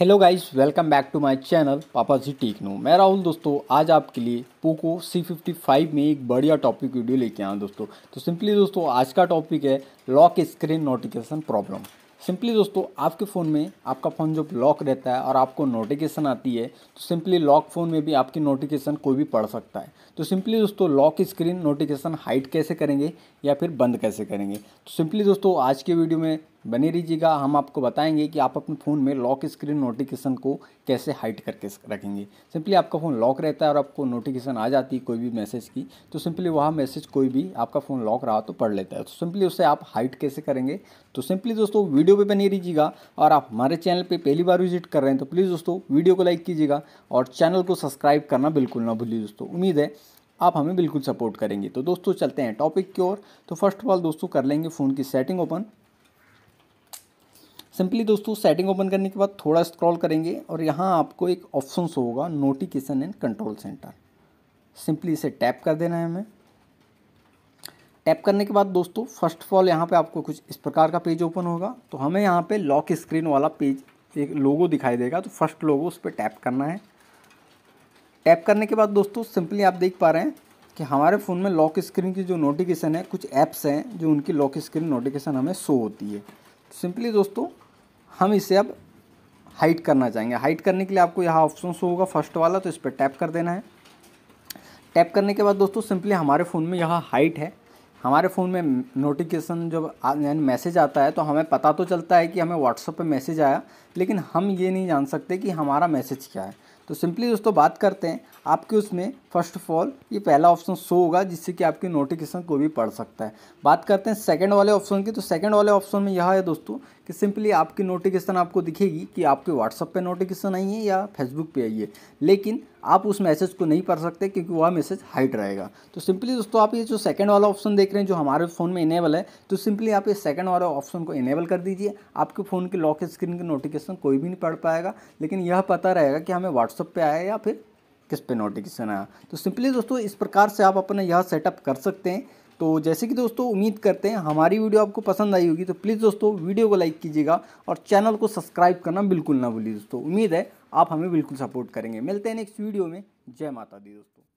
hello guys welcome back to my channel papa ji techno मैं राहुल दोस्तों आज आपके लिए पोको सी फिफ्टी फाइव में एक बढ़िया टॉपिक वीडियो लेके आया दोस्तों तो सिंपली दोस्तों आज का टॉपिक है lock screen notification problem simply दोस्तों आपके फ़ोन में आपका फ़ोन जब लॉक रहता है और आपको नोटिफिकेशन आती है तो सिंपली लॉक फ़ोन में भी आपकी नोटिफिकेशन कोई भी पढ़ सकता है तो सिंपली दोस्तों लॉक स्क्रीन नोटिफिकेशन हाइट कैसे करेंगे या फिर बंद कैसे करेंगे तो सिंपली दोस्तों आज के वीडियो में बने रहिएगा हम आपको बताएंगे कि आप अपने फ़ोन में लॉक स्क्रीन नोटिफिकेशन को कैसे हाइड करके रखेंगे सिंपली आपका फ़ोन लॉक रहता है और आपको नोटिफिकेशन आ जाती है कोई भी मैसेज की तो सिंपली वह मैसेज कोई भी आपका फ़ोन लॉक रहा तो पढ़ लेता है तो सिंपली उसे आप हाइड कैसे करेंगे तो सिंपली दोस्तों वीडियो पर बने रहिएगा और आप हमारे चैनल पर पहली बार विजिट कर रहे हैं तो प्लीज़ दोस्तों वीडियो को लाइक कीजिएगा और चैनल को सब्सक्राइब करना बिल्कुल ना भूलिए दोस्तों उम्मीद है आप हमें बिल्कुल सपोर्ट करेंगे तो दोस्तों चलते हैं टॉपिक की ओर तो फर्स्ट ऑफ ऑल दोस्तों कर लेंगे फ़ोन की सेटिंग ओपन सिंपली दोस्तों सेटिंग ओपन करने के बाद थोड़ा स्क्रॉल करेंगे और यहाँ आपको एक ऑप्शन शो होगा notification and control centre simply इसे टैप कर देना है हमें टैप करने के बाद दोस्तों फर्स्ट ऑफ ऑल यहाँ पे आपको कुछ इस प्रकार का पेज ओपन होगा तो हमें यहाँ पे लॉक स्क्रीन वाला पेज एक लोगो दिखाई देगा तो फर्स्ट लोगो उस पर टैप करना है टैप करने के बाद दोस्तों सिंपली आप देख पा रहे हैं कि हमारे फ़ोन में लॉक स्क्रीन की जो नोटिफिकेशन है कुछ ऐप्स हैं जो उनकी लॉक स्क्रीन नोटिफिकेशन हमें शो होती है सिंपली दोस्तों हम इसे अब हाइट करना चाहेंगे हाइट करने के लिए आपको यहाँ ऑप्शन शो होगा फर्स्ट वाला तो इस पर टैप कर देना है टैप करने के बाद दोस्तों सिंपली हमारे फ़ोन में यहाँ हाइट है हमारे फ़ोन में नोटिफिकेशन जब यानी मैसेज आता है तो हमें पता तो चलता है कि हमें व्हाट्सअप पे मैसेज आया लेकिन हम ये नहीं जान सकते कि हमारा मैसेज क्या है तो सिंपली दोस्तों बात करते हैं आपके उसमें फर्स्ट ऑफ ऑल ये पहला ऑप्शन शो होगा जिससे कि आपकी नोटिफिकेशन को भी पढ़ सकता है बात करते हैं सेकंड वाले ऑप्शन की तो सेकंड वाले ऑप्शन में यह है दोस्तों कि सिंपली आपकी नोटिफिकेशन आपको दिखेगी कि आपके व्हाट्सअप पे नोटिफिकेशन आई है या फेसबुक पे आई है लेकिन आप उस मैसेज को नहीं पढ़ सकते क्योंकि वह मैसेज हाइड रहेगा तो सिंपली दोस्तों आप ये जो सेकेंड वाला ऑप्शन देख रहे हैं जो हमारे फ़ोन में इनेबल है तो सिंपली आप इस सेकंड वाला ऑप्शन को इनेबल कर दीजिए आपके फ़ोन के लॉक स्क्रीन की नोटिफिकेशन कोई भी नहीं पढ़ पाएगा लेकिन यह पता रहेगा कि हमें व्हाट्सअप पर आया या फिर किस पे नोटिफिकेशन आया तो सिंपली दोस्तों इस प्रकार से आप अपना यह सेटअप कर सकते हैं तो जैसे कि दोस्तों उम्मीद करते हैं हमारी वीडियो आपको पसंद आई होगी तो प्लीज़ दोस्तों वीडियो को लाइक कीजिएगा और चैनल को सब्सक्राइब करना बिल्कुल ना भूलिए दोस्तों उम्मीद है आप हमें बिल्कुल सपोर्ट करेंगे मिलते हैं नेक्स्ट वीडियो में जय माता दी दोस्तों